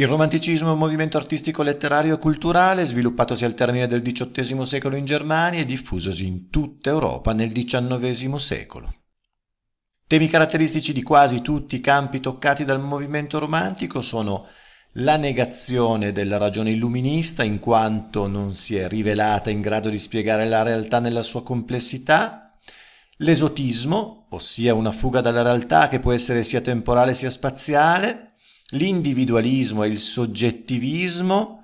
Il romanticismo è un movimento artistico letterario e culturale sviluppatosi al termine del XVIII secolo in Germania e diffusosi in tutta Europa nel XIX secolo. Temi caratteristici di quasi tutti i campi toccati dal movimento romantico sono la negazione della ragione illuminista in quanto non si è rivelata in grado di spiegare la realtà nella sua complessità, l'esotismo, ossia una fuga dalla realtà che può essere sia temporale sia spaziale, l'individualismo e il soggettivismo,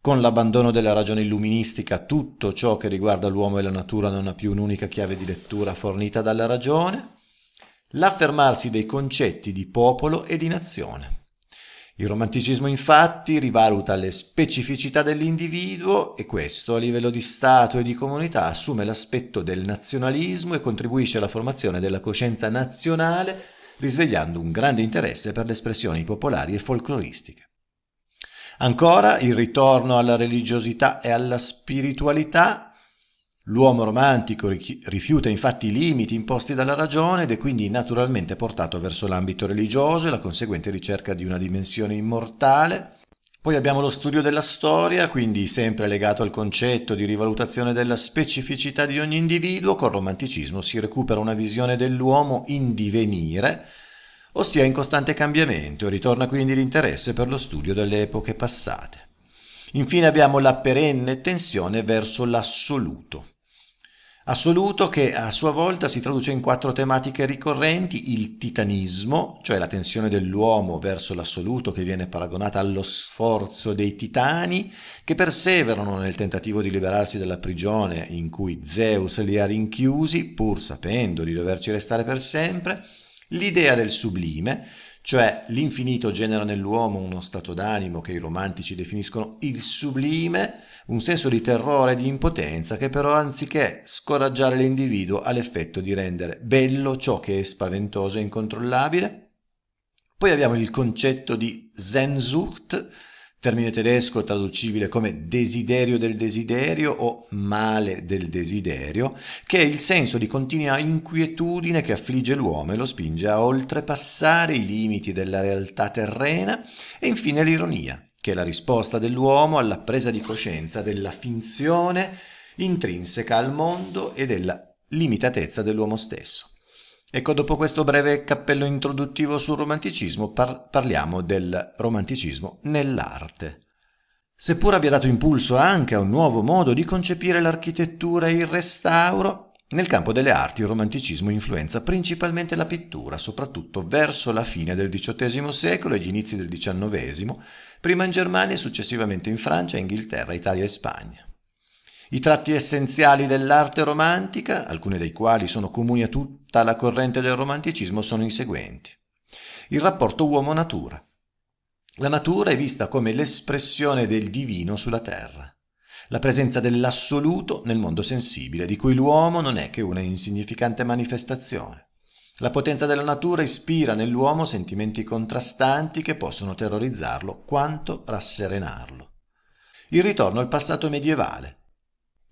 con l'abbandono della ragione illuministica, tutto ciò che riguarda l'uomo e la natura non ha più un'unica chiave di lettura fornita dalla ragione, l'affermarsi dei concetti di popolo e di nazione. Il romanticismo infatti rivaluta le specificità dell'individuo e questo a livello di Stato e di comunità assume l'aspetto del nazionalismo e contribuisce alla formazione della coscienza nazionale risvegliando un grande interesse per le espressioni popolari e folcloristiche. Ancora il ritorno alla religiosità e alla spiritualità. L'uomo romantico rifiuta infatti i limiti imposti dalla ragione ed è quindi naturalmente portato verso l'ambito religioso e la conseguente ricerca di una dimensione immortale. Poi abbiamo lo studio della storia, quindi sempre legato al concetto di rivalutazione della specificità di ogni individuo, col romanticismo si recupera una visione dell'uomo in divenire, ossia in costante cambiamento, e ritorna quindi l'interesse per lo studio delle epoche passate. Infine abbiamo la perenne tensione verso l'assoluto assoluto che a sua volta si traduce in quattro tematiche ricorrenti, il titanismo, cioè la tensione dell'uomo verso l'assoluto che viene paragonata allo sforzo dei titani, che perseverano nel tentativo di liberarsi dalla prigione in cui Zeus li ha rinchiusi, pur sapendo di doverci restare per sempre, l'idea del sublime, cioè l'infinito genera nell'uomo uno stato d'animo che i romantici definiscono il sublime, un senso di terrore e di impotenza che però anziché scoraggiare l'individuo ha l'effetto di rendere bello ciò che è spaventoso e incontrollabile. Poi abbiamo il concetto di Sehnsucht, termine tedesco traducibile come desiderio del desiderio o male del desiderio, che è il senso di continua inquietudine che affligge l'uomo e lo spinge a oltrepassare i limiti della realtà terrena, e infine l'ironia, che è la risposta dell'uomo alla presa di coscienza della finzione intrinseca al mondo e della limitatezza dell'uomo stesso. Ecco, dopo questo breve cappello introduttivo sul romanticismo, par- parliamo del romanticismo nell'arte. Seppur abbia dato impulso anche a un nuovo modo di concepire l'architettura e il restauro, nel campo delle arti il romanticismo influenza principalmente la pittura, soprattutto verso la fine del XVIII secolo e gli inizi del XIX, prima in Germania e successivamente in Francia, Inghilterra, Italia e Spagna. I tratti essenziali dell'arte romantica, alcuni dei quali sono comuni a tutta la corrente del romanticismo, sono i seguenti. Il rapporto uomo-natura. La natura è vista come l'espressione del divino sulla terra la presenza dell'assoluto nel mondo sensibile, di cui l'uomo non è che una insignificante manifestazione. La potenza della natura ispira nell'uomo sentimenti contrastanti che possono terrorizzarlo quanto rasserenarlo. Il ritorno al passato medievale.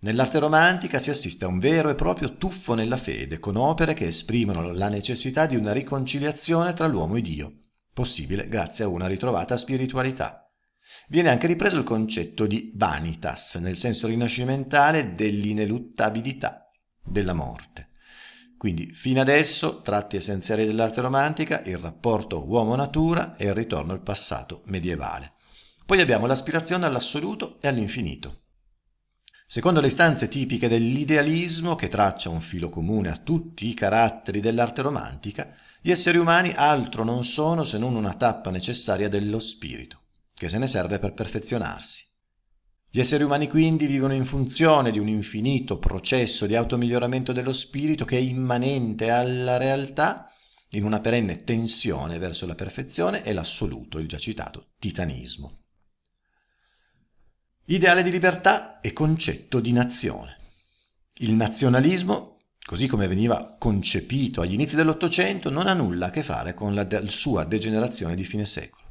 Nell'arte romantica si assiste a un vero e proprio tuffo nella fede, con opere che esprimono la necessità di una riconciliazione tra l'uomo e Dio, possibile grazie a una ritrovata spiritualità. Viene anche ripreso il concetto di vanitas, nel senso rinascimentale dell'ineluttabilità della morte. Quindi fino adesso tratti essenziali dell'arte romantica, il rapporto uomo-natura e il ritorno al passato medievale. Poi abbiamo l'aspirazione all'assoluto e all'infinito. Secondo le istanze tipiche dell'idealismo, che traccia un filo comune a tutti i caratteri dell'arte romantica, gli esseri umani altro non sono se non una tappa necessaria dello spirito che se ne serve per perfezionarsi. Gli esseri umani quindi vivono in funzione di un infinito processo di automiglioramento dello spirito che è immanente alla realtà in una perenne tensione verso la perfezione e l'assoluto, il già citato, titanismo. Ideale di libertà e concetto di nazione. Il nazionalismo, così come veniva concepito agli inizi dell'Ottocento, non ha nulla a che fare con la sua degenerazione di fine secolo.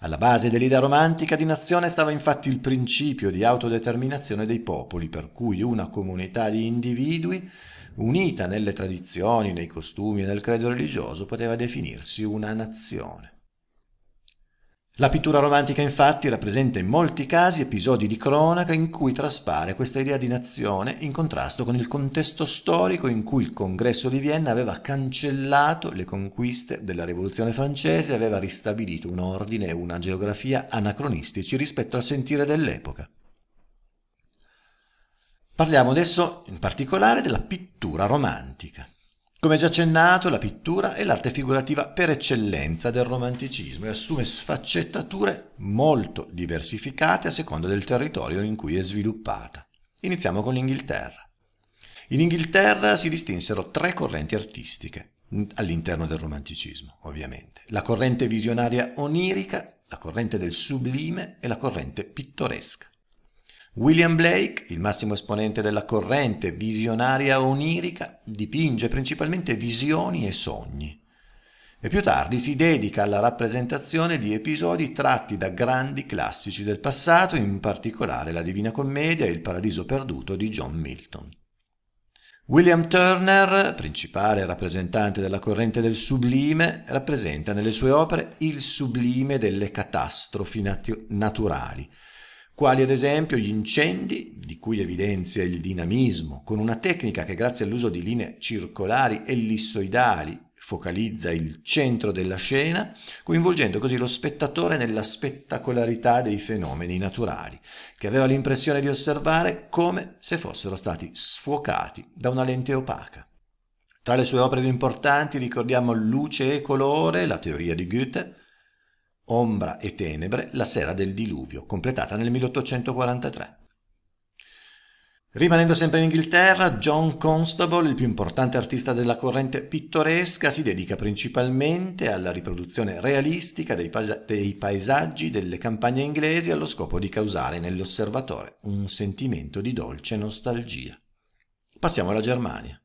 Alla base dell'idea romantica di nazione stava infatti il principio di autodeterminazione dei popoli, per cui una comunità di individui, unita nelle tradizioni, nei costumi e nel credo religioso, poteva definirsi una nazione. La pittura romantica infatti rappresenta in molti casi episodi di cronaca in cui traspare questa idea di nazione in contrasto con il contesto storico in cui il congresso di Vienna aveva cancellato le conquiste della rivoluzione francese e aveva ristabilito un ordine e una geografia anacronistici rispetto al sentire dell'epoca. Parliamo adesso in particolare della pittura romantica. Come già accennato, la pittura è l'arte figurativa per eccellenza del romanticismo e assume sfaccettature molto diversificate a seconda del territorio in cui è sviluppata. Iniziamo con l'Inghilterra. In Inghilterra si distinsero tre correnti artistiche, mm, all'interno del romanticismo, ovviamente. La corrente visionaria onirica, la corrente del sublime e la corrente pittoresca. William Blake, il massimo esponente della corrente visionaria onirica, dipinge principalmente visioni e sogni e più tardi si dedica alla rappresentazione di episodi tratti da grandi classici del passato, in particolare la Divina Commedia e il Paradiso Perduto di John Milton. William Turner, principale rappresentante della corrente del sublime, rappresenta nelle sue opere il sublime delle catastrofi nat- naturali, quali ad esempio gli incendi, di cui evidenzia il dinamismo, con una tecnica che grazie all'uso di linee circolari ellissoidali focalizza il centro della scena, coinvolgendo così lo spettatore nella spettacolarità dei fenomeni naturali, che aveva l'impressione di osservare come se fossero stati sfocati da una lente opaca. Tra le sue opere più importanti ricordiamo Luce e colore, la teoria di Goethe, Ombra e tenebre, la sera del diluvio, completata nel 1843. Rimanendo sempre in Inghilterra, John Constable, il più importante artista della corrente pittoresca, si dedica principalmente alla riproduzione realistica dei, paes- dei, paesaggi delle campagne inglesi allo scopo di causare nell'osservatore un sentimento di dolce nostalgia. Passiamo alla Germania.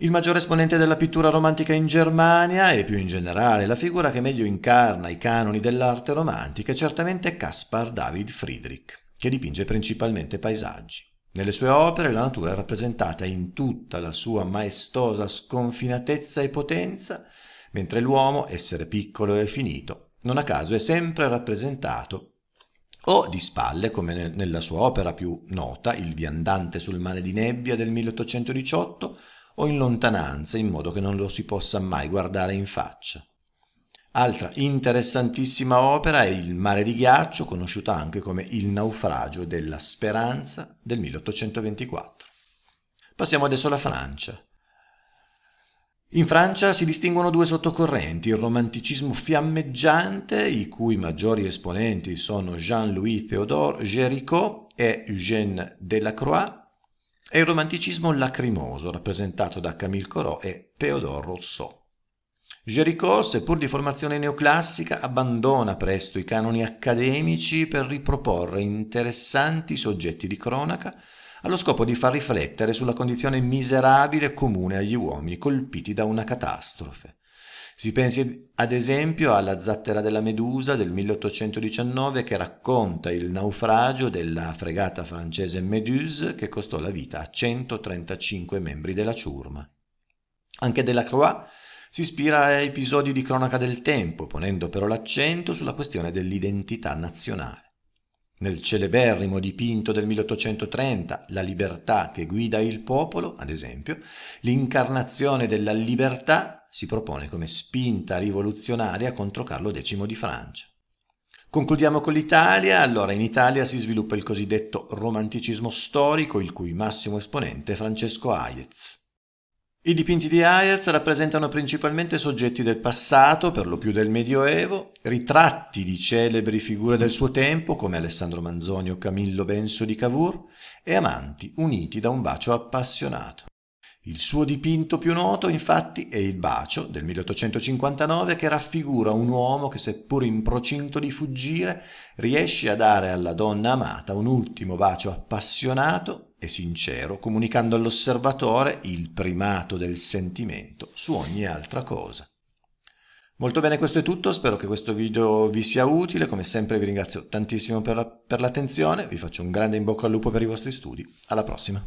Il maggiore esponente della pittura romantica in Germania e più in generale la figura che meglio incarna i canoni dell'arte romantica è certamente Caspar David Friedrich, che dipinge principalmente paesaggi. Nelle sue opere la natura è rappresentata in tutta la sua maestosa sconfinatezza e potenza, mentre l'uomo, essere piccolo e finito, non a caso è sempre rappresentato o di spalle, come nella sua opera più nota, Il viandante sul mare di nebbia del 1818, o in lontananza in modo che non lo si possa mai guardare in faccia. Altra interessantissima opera è Il mare di ghiaccio, conosciuta anche come Il naufragio della speranza del 1824. Passiamo adesso alla Francia. In Francia si distinguono due sottocorrenti, il romanticismo fiammeggiante, i cui maggiori esponenti sono Jean-Louis Théodore Géricault e Eugène Delacroix, e il romanticismo lacrimoso rappresentato da Camille Corot e Théodore Rousseau. Géricault, seppur di formazione neoclassica, abbandona presto i canoni accademici per riproporre interessanti soggetti di cronaca allo scopo di far riflettere sulla condizione miserabile comune agli uomini colpiti da una catastrofe si pensi ad esempio alla Zattera della Medusa del 1819 che racconta il naufragio della fregata francese Méduse che costò la vita a 135 membri della ciurma. Anche Delacroix si ispira a episodi di cronaca del tempo, ponendo però l'accento sulla questione dell'identità nazionale. Nel celeberrimo dipinto del 1830, La libertà che guida il popolo, ad esempio, l'incarnazione della libertà si propone come spinta rivoluzionaria contro Carlo X di Francia. Concludiamo con l'Italia. Allora, in Italia si sviluppa il cosiddetto romanticismo storico, il cui massimo esponente è Francesco Hayez. I dipinti di Hayez rappresentano principalmente soggetti del passato, per lo più del Medioevo, ritratti di celebri figure del suo tempo come Alessandro Manzoni o Camillo Benso di Cavour e amanti uniti da un bacio appassionato. Il suo dipinto più noto, infatti, è Il Bacio del 1859 che raffigura un uomo che, seppur in procinto di fuggire, riesce a dare alla donna amata un ultimo bacio appassionato e sincero, comunicando all'osservatore il primato del sentimento su ogni altra cosa. Molto bene, questo è tutto, spero che questo video vi sia utile, come sempre vi ringrazio tantissimo per, la, per l'attenzione, vi faccio un grande in bocca al lupo per i vostri studi, alla prossima!